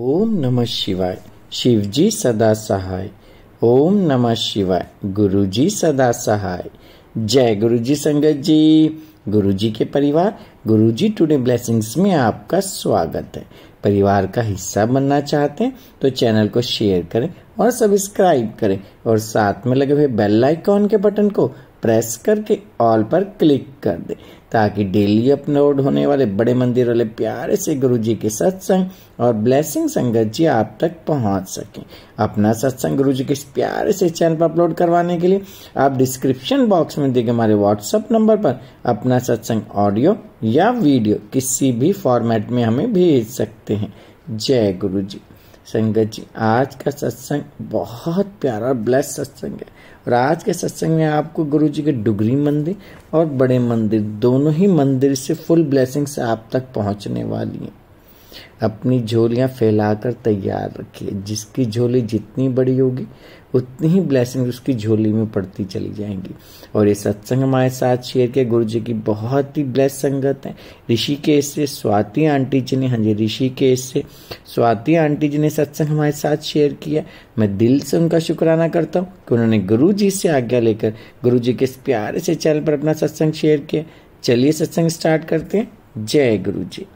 ओम नमः शिवाय शिव जी सदा सहाय ओम नमः शिवाय गुरु जी सदा सहाय जय गुरु जी संगत जी गुरु जी के परिवार गुरु जी ब्लेसिंग्स में आपका स्वागत है परिवार का हिस्सा बनना चाहते हैं तो चैनल को शेयर करें और सब्सक्राइब करें और साथ में लगे हुए बेल आइकॉन के बटन को प्रेस करके ऑल पर क्लिक कर दें ताकि डेली अपलोड होने वाले बड़े मंदिर वाले प्यारे से गुरु जी के सत्संग और ब्लेसिंग संगत जी आप तक पहुंच सकें अपना सत्संग गुरु जी के इस प्यारे से चैनल पर अपलोड करवाने के लिए आप डिस्क्रिप्शन बॉक्स में देखे हमारे व्हाट्सअप नंबर पर अपना सत्संग ऑडियो या वीडियो किसी भी फॉर्मेट में हमें भेज सकते हैं जय गुरु जी संगत जी आज का सत्संग बहुत प्यारा ब्लेस सत्संग है और आज के सत्संग में आपको गुरु जी के डुगरी मंदिर और बड़े मंदिर दोनों ही मंदिर से फुल ब्लेसिंग्स आप तक पहुंचने वाली हैं अपनी झोलियां फैलाकर तैयार रखिए जिसकी झोली जितनी बड़ी होगी उतनी ही ब्लैसिंग उसकी झोली में पड़ती चली जाएंगी और ये सत्संग हमारे साथ शेयर किया गुरु जी की बहुत ही ब्लेस संगत है ऋषि के से स्वाति आंटी जी ने हाँ जी ऋषि के से स्वाति आंटी जी ने सत्संग हमारे साथ शेयर किया मैं दिल से उनका शुक्राना करता हूँ कि उन्होंने गुरु जी से आज्ञा लेकर गुरु जी के इस प्यारे से चैनल पर अपना सत्संग शेयर किया चलिए सत्संग स्टार्ट करते हैं जय गुरु जी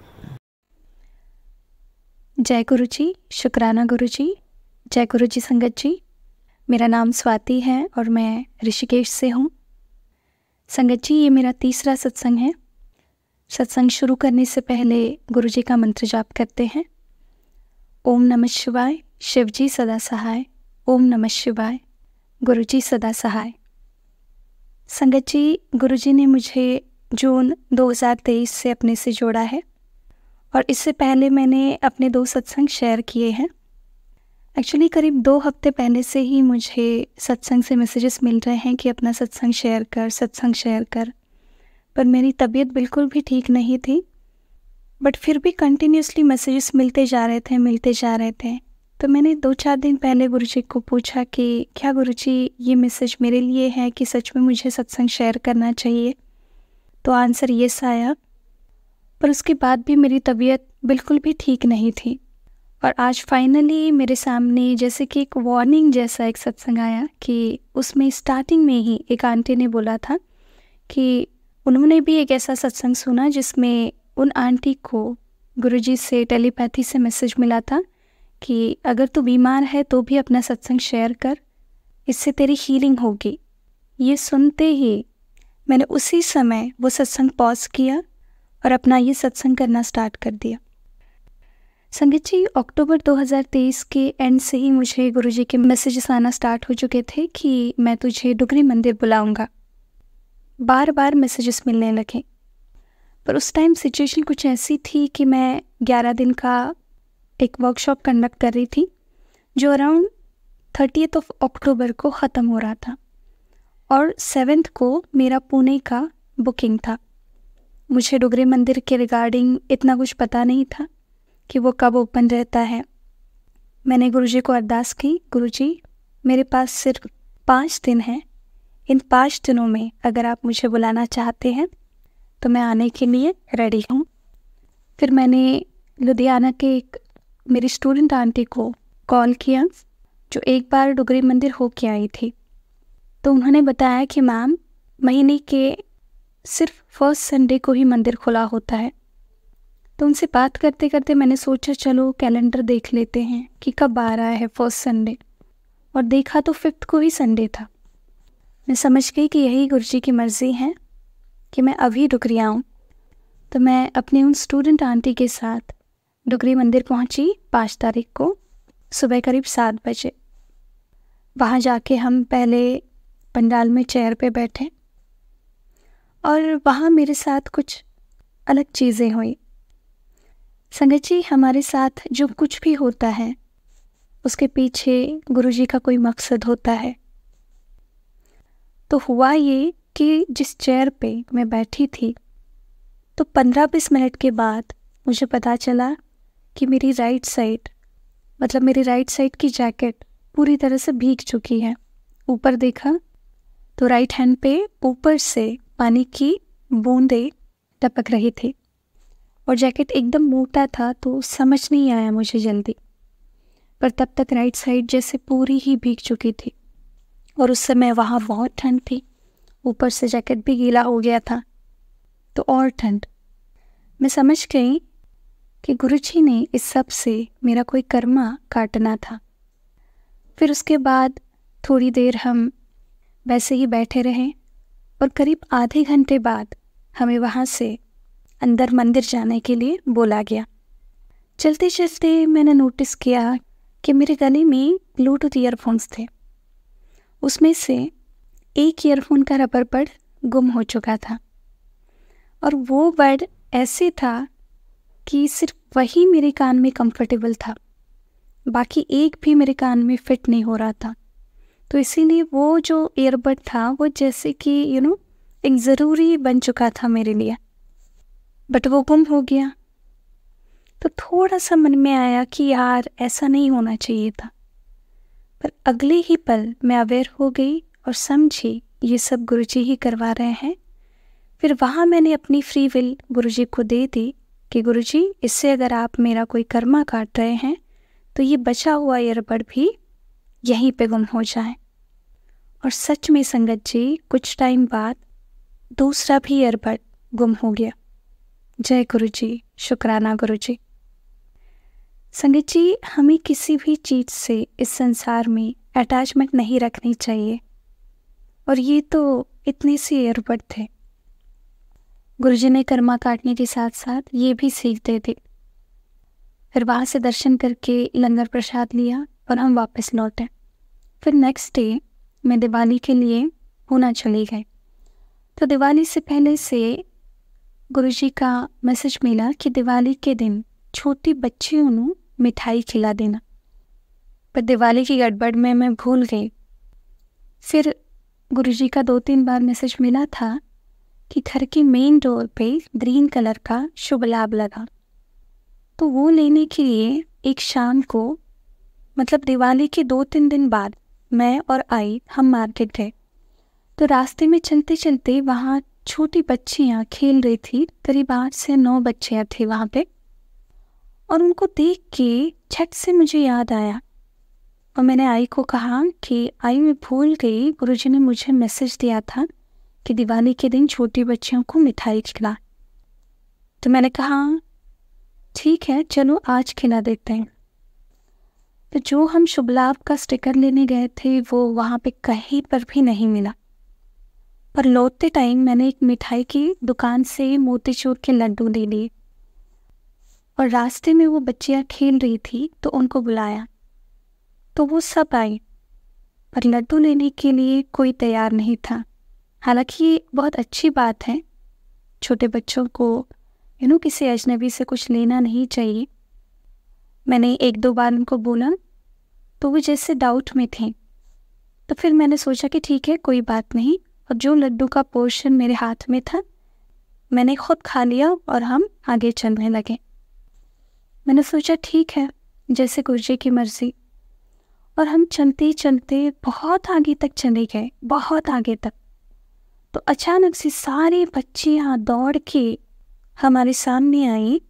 जय गुरु जी शुक्राना गुरु जी जय गुरु जी संगत जी मेरा नाम स्वाति है और मैं ऋषिकेश से हूँ संगत जी ये मेरा तीसरा सत्संग है सत्संग शुरू करने से पहले गुरु जी का मंत्र जाप करते हैं ओम नमः शिवाय शिव जी सदा सहाय ओम नमः शिवाय गुरु जी सदा सहाय संगत जी गुरु जी ने मुझे जून 2023 से अपने से जोड़ा है और इससे पहले मैंने अपने दो सत्संग शेयर किए हैं एक्चुअली करीब दो हफ्ते पहले से ही मुझे सत्संग से मैसेजेस मिल रहे हैं कि अपना सत्संग शेयर कर सत्संग शेयर कर पर मेरी तबीयत बिल्कुल भी ठीक नहीं थी बट फिर भी कंटिन्यूसली मैसेजेस मिलते जा रहे थे मिलते जा रहे थे तो मैंने दो चार दिन पहले गुरु जी को पूछा कि क्या गुरु जी ये मैसेज मेरे लिए है कि सच में मुझे सत्संग शेयर करना चाहिए तो आंसर ये आया पर उसके बाद भी मेरी तबीयत बिल्कुल भी ठीक नहीं थी और आज फाइनली मेरे सामने जैसे कि एक वार्निंग जैसा एक सत्संग आया कि उसमें स्टार्टिंग में ही एक आंटी ने बोला था कि उन्होंने भी एक ऐसा सत्संग सुना जिसमें उन आंटी को गुरुजी से टेलीपैथी से मैसेज मिला था कि अगर तू बीमार है तो भी अपना सत्संग शेयर कर इससे तेरी हीलिंग होगी ये सुनते ही मैंने उसी समय वो सत्संग पॉज किया और अपना ये सत्संग करना स्टार्ट कर दिया संगीत जी अक्टूबर 2023 के एंड से ही मुझे गुरुजी के मैसेजेस आना स्टार्ट हो चुके थे कि मैं तुझे डुगरी मंदिर बुलाऊंगा बार बार मैसेजेस मिलने लगे पर उस टाइम सिचुएशन कुछ ऐसी थी कि मैं 11 दिन का एक वर्कशॉप कंडक्ट कर रही थी जो अराउंड थर्टी ऑफ अक्टूबर को ख़त्म हो रहा था और सेवेंथ को मेरा पुणे का बुकिंग था मुझे डुगरे मंदिर के रिगार्डिंग इतना कुछ पता नहीं था कि वो कब ओपन रहता है मैंने जी को अरदास की जी मेरे पास सिर्फ पाँच दिन हैं इन पाँच दिनों में अगर आप मुझे बुलाना चाहते हैं तो मैं आने के लिए रेडी हूँ फिर मैंने लुधियाना के एक मेरी स्टूडेंट आंटी को कॉल किया जो एक बार डुगरी मंदिर होके आई थी तो उन्होंने बताया कि मैम महीने के सिर्फ फर्स्ट संडे को ही मंदिर खुला होता है तो उनसे बात करते करते मैंने सोचा चलो कैलेंडर देख लेते हैं कि कब आ रहा है फर्स्ट संडे और देखा तो फिफ्थ को ही संडे था मैं समझ गई कि यही गुरु जी की मर्ज़ी है कि मैं अभी डुगरी आऊँ तो मैं अपने उन स्टूडेंट आंटी के साथ डुगरी मंदिर पहुंची पाँच तारीख को सुबह करीब सात बजे वहाँ जाके हम पहले पंडाल में चेयर पे बैठे और वहाँ मेरे साथ कुछ अलग चीज़ें हुई संगत जी हमारे साथ जो कुछ भी होता है उसके पीछे गुरु जी का कोई मकसद होता है तो हुआ ये कि जिस चेयर पे मैं बैठी थी तो पंद्रह बीस मिनट के बाद मुझे पता चला कि मेरी राइट साइड मतलब मेरी राइट साइड की जैकेट पूरी तरह से भीग चुकी है ऊपर देखा तो राइट हैंड पे ऊपर से पानी की बूंदें टपक रही थी और जैकेट एकदम मोटा था तो समझ नहीं आया मुझे जल्दी पर तब तक राइट साइड जैसे पूरी ही भीग चुकी थी और उस समय वहाँ बहुत ठंड थी ऊपर से जैकेट भी गीला हो गया था तो और ठंड मैं समझ गई कि गुरु जी ने इस सब से मेरा कोई कर्मा काटना था फिर उसके बाद थोड़ी देर हम वैसे ही बैठे रहे और करीब आधे घंटे बाद हमें वहाँ से अंदर मंदिर जाने के लिए बोला गया चलते चलते मैंने नोटिस किया कि मेरे गले में ब्लूटूथ ईयरफोन्स थे उसमें से एक ईयरफोन का रबर बर्ड गुम हो चुका था और वो बर्ड ऐसे था कि सिर्फ वही मेरे कान में कंफर्टेबल था बाकी एक भी मेरे कान में फिट नहीं हो रहा था तो इसीलिए वो जो ईयरबड था वो जैसे कि यू नो एक ज़रूरी बन चुका था मेरे लिए बट वो गुम हो गया तो थोड़ा सा मन में आया कि यार ऐसा नहीं होना चाहिए था पर अगले ही पल मैं अवेयर हो गई और समझी ये सब गुरुजी ही करवा रहे हैं फिर वहाँ मैंने अपनी फ्री विल गुरुजी को दे दी कि गुरुजी इससे अगर आप मेरा कोई कर्मा काट रहे हैं तो ये बचा हुआ एयरबड़ भी यहीं पे गुम हो जाए और सच में संगत जी कुछ टाइम बाद दूसरा भी एयरबड गुम हो गया जय गुरु जी शुक्राना गुरु जी संगीत जी हमें किसी भी चीज़ से इस संसार में अटैचमेंट नहीं रखनी चाहिए और ये तो इतने से एयरबड थे गुरु जी ने कर्मा काटने के साथ साथ ये भी सीख दे दी फिर वहाँ से दर्शन करके लंगर प्रसाद लिया और हम वापस लौटे फिर नेक्स्ट डे मैं दिवाली के लिए पूना चली गई तो दिवाली से पहले से गुरुजी का मैसेज मिला कि दिवाली के दिन छोटी बच्चियों को मिठाई खिला देना पर दिवाली की गड़बड़ में मैं भूल गई फिर गुरुजी का दो तीन बार मैसेज मिला था कि घर के मेन डोर पे ग्रीन कलर का शुभ लाभ लगा तो वो लेने के लिए एक शाम को मतलब दिवाली के दो तीन दिन बाद मैं और आई हम मार्केट गए तो रास्ते में चलते चलते वहाँ छोटी बच्चियाँ खेल रही थी करीब आठ से नौ बच्चियाँ थी वहाँ पे और उनको देख के छट से मुझे याद आया और मैंने आई को कहा कि आई मैं भूल गई जी ने मुझे मैसेज दिया था कि दिवाली के दिन छोटी बच्चियों को मिठाई खिला तो मैंने कहा ठीक है चलो आज खिला देते हैं तो जो हम शुभ लाभ का स्टिकर लेने गए थे वो वहाँ पे कहीं पर भी नहीं मिला पर लौटते टाइम मैंने एक मिठाई की दुकान से मोतीचूर के लड्डू दे लिए और रास्ते में वो बच्चियाँ खेल रही थी तो उनको बुलाया तो वो सब आई पर लड्डू लेने के लिए कोई तैयार नहीं था हालांकि ये बहुत अच्छी बात है छोटे बच्चों को यू नो किसी अजनबी से कुछ लेना नहीं चाहिए मैंने एक दो बार उनको बोला तो वो जैसे डाउट में थे तो फिर मैंने सोचा कि ठीक है कोई बात नहीं और जो लड्डू का पोर्शन मेरे हाथ में था मैंने खुद खा लिया और हम आगे चलने लगे मैंने सोचा ठीक है जैसे गुर्जे की मर्जी और हम चलते चलते बहुत आगे तक चले गए बहुत आगे तक तो अचानक से सारी बच्चियाँ दौड़ के हमारे सामने आई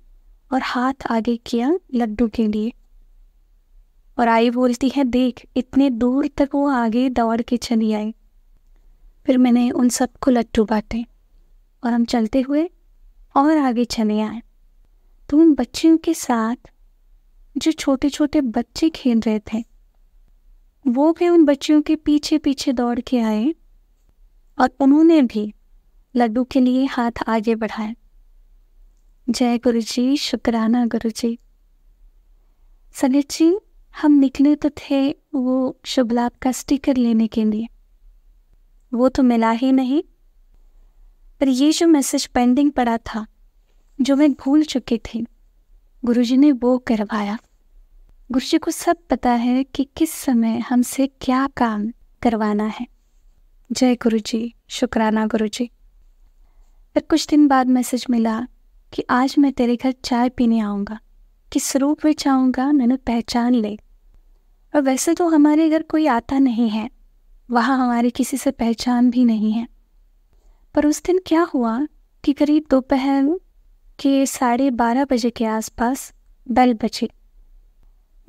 और हाथ आगे किया लड्डू के लिए और आई बोलती है देख इतने दूर तक वो आगे दौड़ के चली आई फिर मैंने उन सबको लट्टू बांटे और हम चलते हुए और आगे चले आए तो उन बच्चियों के साथ जो छोटे छोटे बच्चे खेल रहे थे वो भी उन बच्चियों के पीछे पीछे दौड़ के आए और उन्होंने भी लड्डू के लिए हाथ आगे बढ़ाए जय गुरु जी शुक्राना गुरु जी सनित जी हम निकले तो थे वो शुभ लाभ का स्टिकर लेने के लिए वो तो मिला ही नहीं पर ये जो मैसेज पेंडिंग पड़ा था जो मैं भूल चुकी थी गुरुजी ने वो करवाया गुरुजी को सब पता है कि किस समय हमसे क्या काम करवाना है जय गुरुजी शुक्राना गुरुजी पर कुछ दिन बाद मैसेज मिला कि आज मैं तेरे घर चाय पीने आऊँगा किस रूप में चाहूँगा मैंने पहचान ले और वैसे तो हमारे घर कोई आता नहीं है वहाँ हमारी किसी से पहचान भी नहीं है पर उस दिन क्या हुआ कि करीब दोपहर के साढ़े बारह बजे के आसपास बेल बजे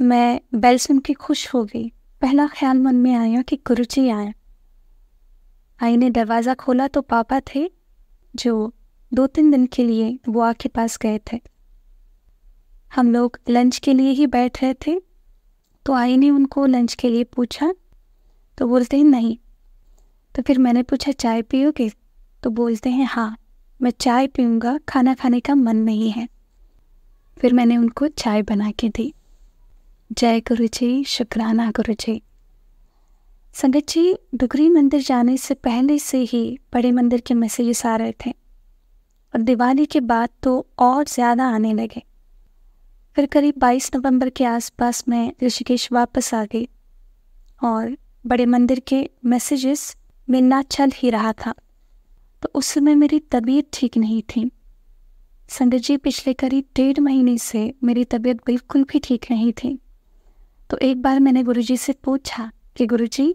मैं बेल सुन के खुश हो गई पहला ख्याल मन में आया कि जी आए आई ने दरवाज़ा खोला तो पापा थे जो दो तीन दिन के लिए वो आके पास गए थे हम लोग लंच के लिए ही बैठ रहे थे तो आई ने उनको लंच के लिए पूछा तो बोलते हैं नहीं तो फिर मैंने पूछा चाय पियोगे तो बोलते हैं हाँ मैं चाय पीऊँगा खाना खाने का मन नहीं है फिर मैंने उनको चाय बना के दी जय गुरु जी शुक्राना गुरु जी संगत जी डुगरी मंदिर जाने से पहले से ही बड़े मंदिर के मैसेजेस आ रहे थे और दिवाली के बाद तो और ज़्यादा आने लगे फिर करीब 22 नवंबर के आसपास मैं ऋषिकेश वापस आ गई और बड़े मंदिर के मैसेजेस ना चल ही रहा था तो उस समय मेरी तबीयत ठीक नहीं थी संगत जी पिछले करीब डेढ़ महीने से मेरी तबीयत बिल्कुल भी ठीक नहीं थी तो एक बार मैंने गुरु जी से पूछा कि गुरु जी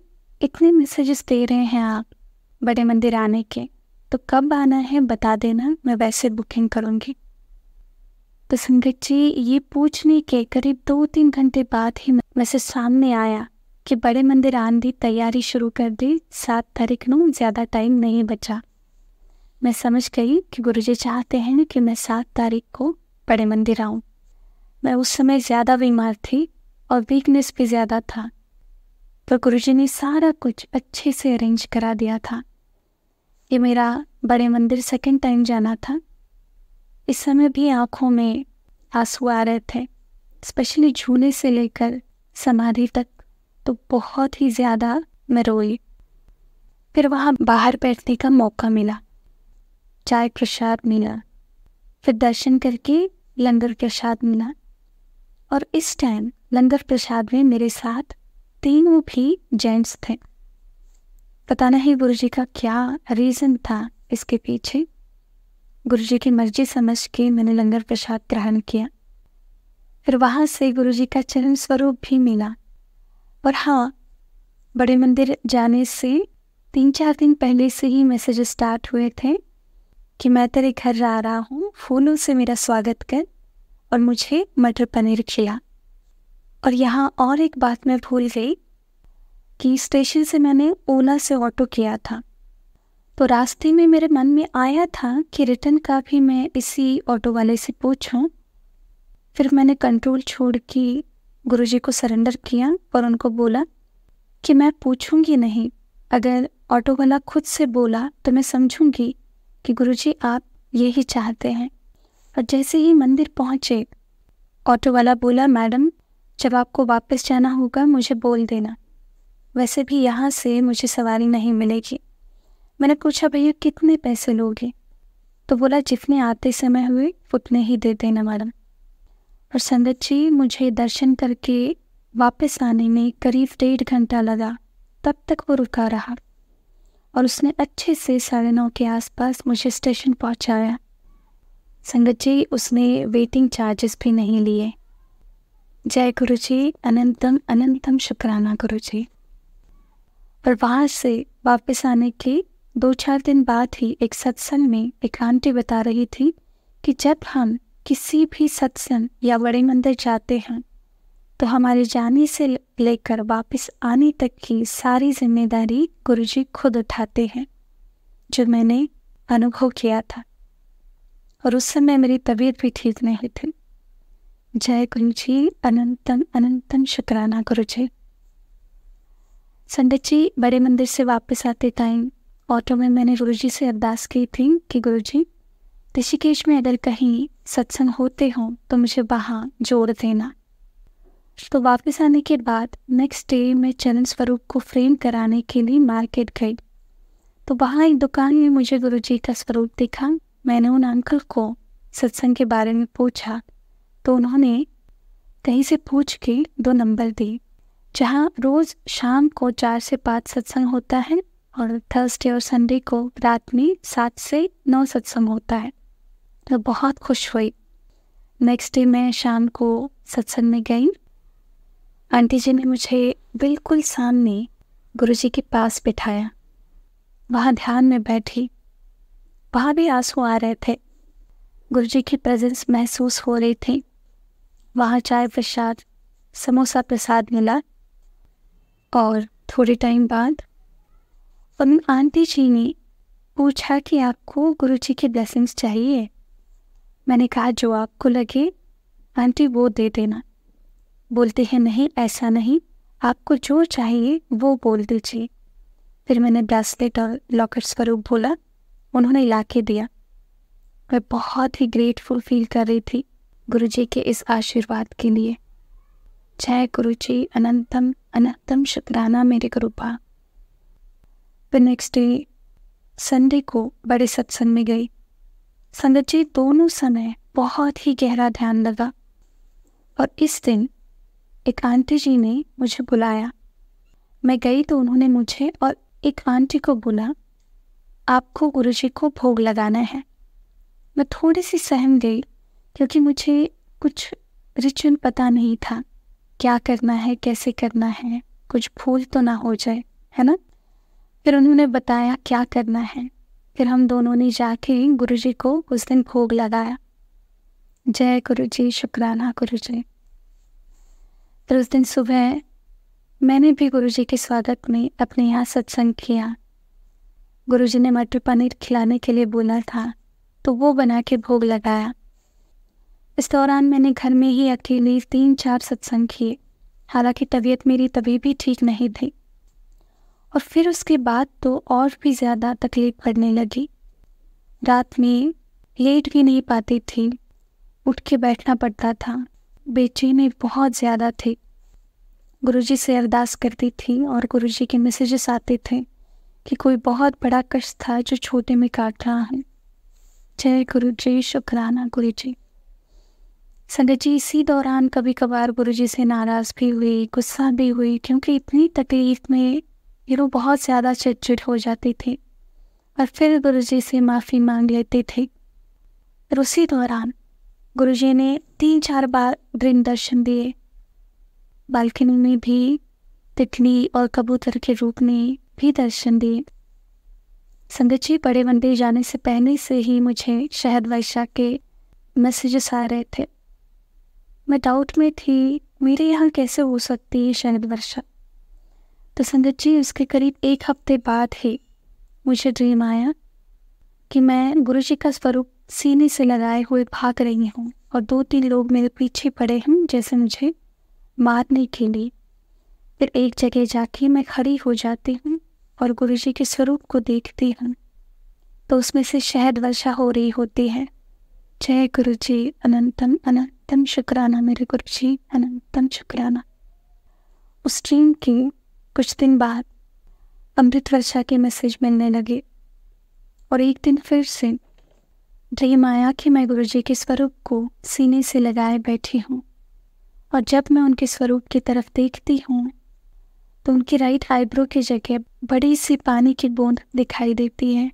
इतने मैसेजेस दे रहे हैं आप बड़े मंदिर आने के तो कब आना है बता देना मैं वैसे बुकिंग करूँगी तो संगत जी ये पूछने के करीब दो तीन घंटे बाद ही मैसेज सामने आया कि बड़े मंदिर आने की तैयारी शुरू कर दी सात तारीख નો ज़्यादा टाइम नहीं बचा मैं समझ गई कि गुरु जी चाहते हैं कि मैं सात तारीख को बड़े मंदिर आऊँ मैं उस समय ज़्यादा बीमार थी और वीकनेस भी ज़्यादा था पर तो जी ने सारा कुछ अच्छे से अरेंज करा दिया था ये मेरा बड़े मंदिर सेकेंड टाइम जाना था इस समय भी आँखों में आंसू आ रहे थे स्पेशली झूले से लेकर समाधि तक तो बहुत ही ज़्यादा मैं रोई फिर वहाँ बाहर बैठने का मौका मिला चाय प्रसाद मिला फिर दर्शन करके लंगर प्रसाद मिला और इस टाइम लंगर प्रसाद में मेरे साथ तीनों भी जेंट्स थे पता नहीं गुरु जी का क्या रीज़न था इसके पीछे गुरु जी की मर्जी समझ के मैंने लंगर प्रसाद ग्रहण किया फिर वहाँ से गुरु जी का चरण स्वरूप भी मिला और हाँ बड़े मंदिर जाने से तीन चार दिन पहले से ही मैसेज स्टार्ट हुए थे कि मैं तेरे घर आ रहा हूँ फूलों से मेरा स्वागत कर और मुझे मटर पनीर खिला और यहाँ और एक बात मैं भूल गई कि स्टेशन से मैंने ओला से ऑटो किया था तो रास्ते में मेरे मन में आया था कि रिटर्न का भी मैं इसी ऑटो वाले से पूछूं फिर मैंने कंट्रोल छोड़ के गुरुजी को सरेंडर किया और उनको बोला कि मैं पूछूंगी नहीं अगर ऑटो वाला खुद से बोला तो मैं समझूंगी कि गुरुजी आप ये ही चाहते हैं और जैसे ही मंदिर पहुँचे ऑटो वाला बोला मैडम जब आपको वापस जाना होगा मुझे बोल देना वैसे भी यहाँ से मुझे सवारी नहीं मिलेगी मैंने पूछा भैया कितने पैसे लोगे तो बोला जितने आते समय हुए उतने ही दे देना मैडम और संगत जी मुझे दर्शन करके वापस आने में करीब डेढ़ घंटा लगा तब तक वो रुका रहा और उसने अच्छे से साढ़े नौ के आसपास मुझे स्टेशन पहुंचाया। संगत जी उसने वेटिंग चार्जेस भी नहीं लिए जय गुरु जी अनंतम अनंतम शुक्राना गुरु जी पर वहाँ से वापस आने के दो चार दिन बाद ही एक सत्संग में एक आंटी बता रही थी कि जब हम किसी भी सत्संग या बड़े मंदिर जाते हैं तो हमारे जाने से लेकर वापस आने तक की सारी जिम्मेदारी गुरु जी खुद उठाते हैं जो मैंने अनुभव किया था और उस समय मेरी तबीयत भी ठीक नहीं थी जय गुरु जी अनंतम अनंतम शुक्राना गुरु जी संडित जी बड़े मंदिर से वापस आते टाइम ऑटो में मैंने गुरु जी से अरदास की थी कि गुरु जी ऋषिकेश में अगर कहीं सत्संग होते हो तो मुझे वहाँ जोड़ देना तो वापस आने के बाद नेक्स्ट डे मैं चरण स्वरूप को फ्रेम कराने के लिए मार्केट गई तो वहाँ एक दुकान में मुझे गुरु जी का स्वरूप दिखा मैंने उन अंकल को सत्संग के बारे में पूछा तो उन्होंने कहीं से पूछ के दो नंबर दिए जहाँ रोज़ शाम को चार से पाँच सत्संग होता है और थर्सडे और संडे को रात में सात से नौ सत्संग होता है तो बहुत खुश हुई नेक्स्ट डे मैं शाम को सत्संग में गई आंटी जी ने मुझे बिल्कुल सामने गुरु जी के पास बिठाया वहाँ ध्यान में बैठी वहाँ भी आंसू आ रहे थे गुरु जी की प्रेजेंस महसूस हो रही थी वहाँ चाय प्रसाद समोसा प्रसाद मिला और थोड़े टाइम बाद उन आंटी जी ने पूछा कि आपको गुरु जी की ब्लेसिंग्स चाहिए मैंने कहा जो आपको लगे आंटी वो दे देना बोलते हैं नहीं ऐसा नहीं आपको जो चाहिए वो बोल दीजिए फिर मैंने ब्रेसलेट और लॉकर स्वरूप बोला उन्होंने ला के दिया मैं बहुत ही ग्रेटफुल फील कर रही थी गुरु जी के इस आशीर्वाद के लिए जय गुरु जी अनंतम अनंतम शुक्राना मेरे कृपा फिर नेक्स्ट डे संडे को बड़े सत्संग में गई संगत जी दोनों समय बहुत ही गहरा ध्यान लगा और इस दिन एक आंटी जी ने मुझे बुलाया मैं गई तो उन्होंने मुझे और एक आंटी को बोला आपको गुरु जी को भोग लगाना है मैं थोड़ी सी सहम गई क्योंकि मुझे कुछ रिचुअल पता नहीं था क्या करना है कैसे करना है कुछ भूल तो ना हो जाए है ना फिर उन्होंने बताया क्या करना है फिर हम दोनों ने जाके गुरु जी को उस दिन भोग लगाया जय गुरु जी शुक्राना गुरु जी फिर उस दिन सुबह मैंने भी गुरु जी के स्वागत में अपने यहाँ सत्संग किया गुरु जी ने मटर पनीर खिलाने के लिए बोला था तो वो बना के भोग लगाया इस दौरान मैंने घर में ही अकेले तीन चार सत्संग किए हालांकि तबीयत मेरी तभी भी ठीक नहीं थी और फिर उसके बाद तो और भी ज़्यादा तकलीफ करने लगी रात में लेट भी नहीं पाती थी उठ के बैठना पड़ता था बेचैनी बहुत ज़्यादा थी गुरुजी से अरदास करती थी और गुरुजी के मैसेजेस आते थे कि कोई बहुत बड़ा कष्ट था जो छोटे में काट रहा है जय गुरु जी शुक्राना गुरु जी संगत जी इसी दौरान कभी कभार गुरु जी से नाराज़ भी हुई गुस्सा भी हुई क्योंकि इतनी तकलीफ में ये नो बहुत ज़्यादा चिड़चिड़ हो जाते थे और फिर गुरु जी से माफ़ी मांग लेते थे और उसी दौरान गुरु जी ने तीन चार बार ग्रीन दर्शन दिए बालकनी में भी तितली और कबूतर के रूप में भी दर्शन दिए संगत जी बड़े मंदिर जाने से पहले से ही मुझे शहद वैशा के मैसेजेस आ रहे थे मैं डाउट में थी मेरे यहाँ कैसे हो सकती है शहद वर्षा तो संगत जी उसके करीब एक हफ्ते बाद ही मुझे ड्रीम आया कि मैं गुरु जी का स्वरूप सीने से लगाए हुए भाग रही हूँ और दो तीन लोग मेरे पीछे पड़े हैं जैसे मुझे मारने के लिए फिर एक जगह जाके मैं खड़ी हो जाती हूँ और गुरु जी के स्वरूप को देखती हूँ तो उसमें से शहद वर्षा हो रही होती है जय गुरु जी अनंतम अनंतम शुक्राना मेरे गुरु जी अनंतम शुक्राना उस ड्रीम की कुछ दिन बाद अमृत वर्षा के मैसेज मिलने लगे और एक दिन फिर से ड्रीम आया कि मैं गुरुजी के स्वरूप को सीने से लगाए बैठी हूँ और जब मैं उनके स्वरूप की तरफ देखती हूँ तो उनकी राइट आईब्रो की जगह बड़ी सी पानी की बूंद दिखाई देती है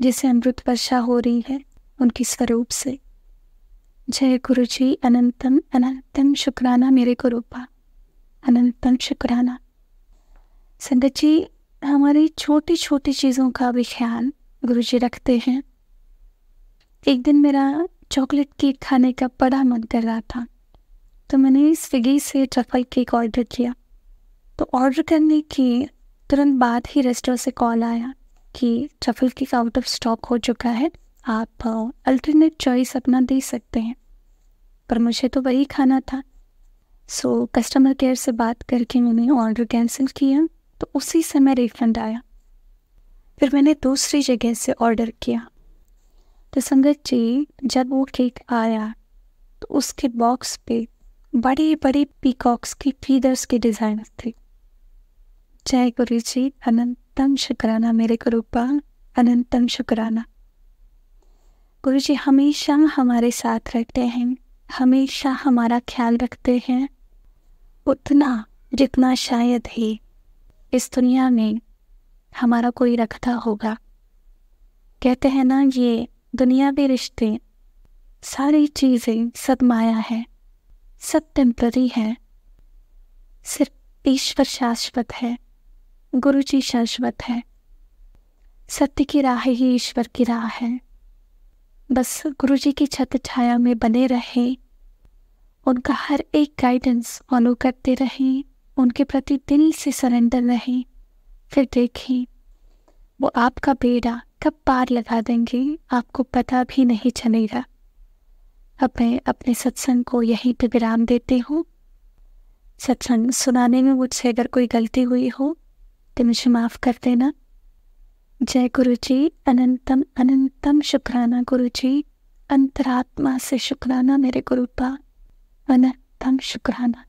जिसे अमृत वर्षा हो रही है उनके स्वरूप से जय गुरु जी अनंतम अनंतम शुक्राना मेरे गुरुपा अनंतम शुक्राना संगत जी हमारी छोटी छोटी चीज़ों का भी ख्याल गुरु जी रखते हैं एक दिन मेरा चॉकलेट केक खाने का बड़ा मन कर रहा था तो मैंने स्विगी से ट्रफल केक ऑर्डर किया तो ऑर्डर करने के तुरंत बाद ही रेस्टोर से कॉल आया कि truffle cake out of stock हो चुका है आप अल्टरनेट चॉइस अपना दे सकते हैं पर मुझे तो वही खाना था सो कस्टमर केयर से बात करके मैंने ऑर्डर कैंसिल किया तो उसी समय रिफंड आया फिर मैंने दूसरी जगह से ऑर्डर किया तो संगत जी जब वो केक आया तो उसके बॉक्स पे बड़ी बड़ी पीकॉक्स की फीदर्स के डिज़ाइन थे जय गुरु जी अनंतम शुक्राना मेरे गुरुपा अनंतम शुक्राना गुरु जी हमेशा हमारे साथ रहते हैं हमेशा हमारा ख्याल रखते हैं उतना जितना शायद ही इस दुनिया में हमारा कोई रखता होगा कहते हैं ना ये दुनिया भी रिश्ते सारी चीज़ें सदमाया है सब टेम्प्ररी है सिर्फ ईश्वर शाश्वत है गुरु जी शाश्वत है सत्य की राह ही ईश्वर की राह है बस गुरु जी की छत छाया में बने रहें उनका हर एक गाइडेंस फॉलो करते रहें उनके प्रति दिल से सरेंडर रहें फिर देखें वो आपका बेड़ा कब पार लगा देंगे आपको पता भी नहीं चलेगा अब मैं अपने सत्संग को यहीं पर विराम देती हूँ सत्संग सुनाने में मुझसे अगर कोई गलती हुई हो तो मुझे माफ़ कर देना जय गुरु जी अनंतम अनंतम शुक्राना गुरु जी अंतरात्मा से शुक्राना मेरे गुरुपा अनंतम शुक्राना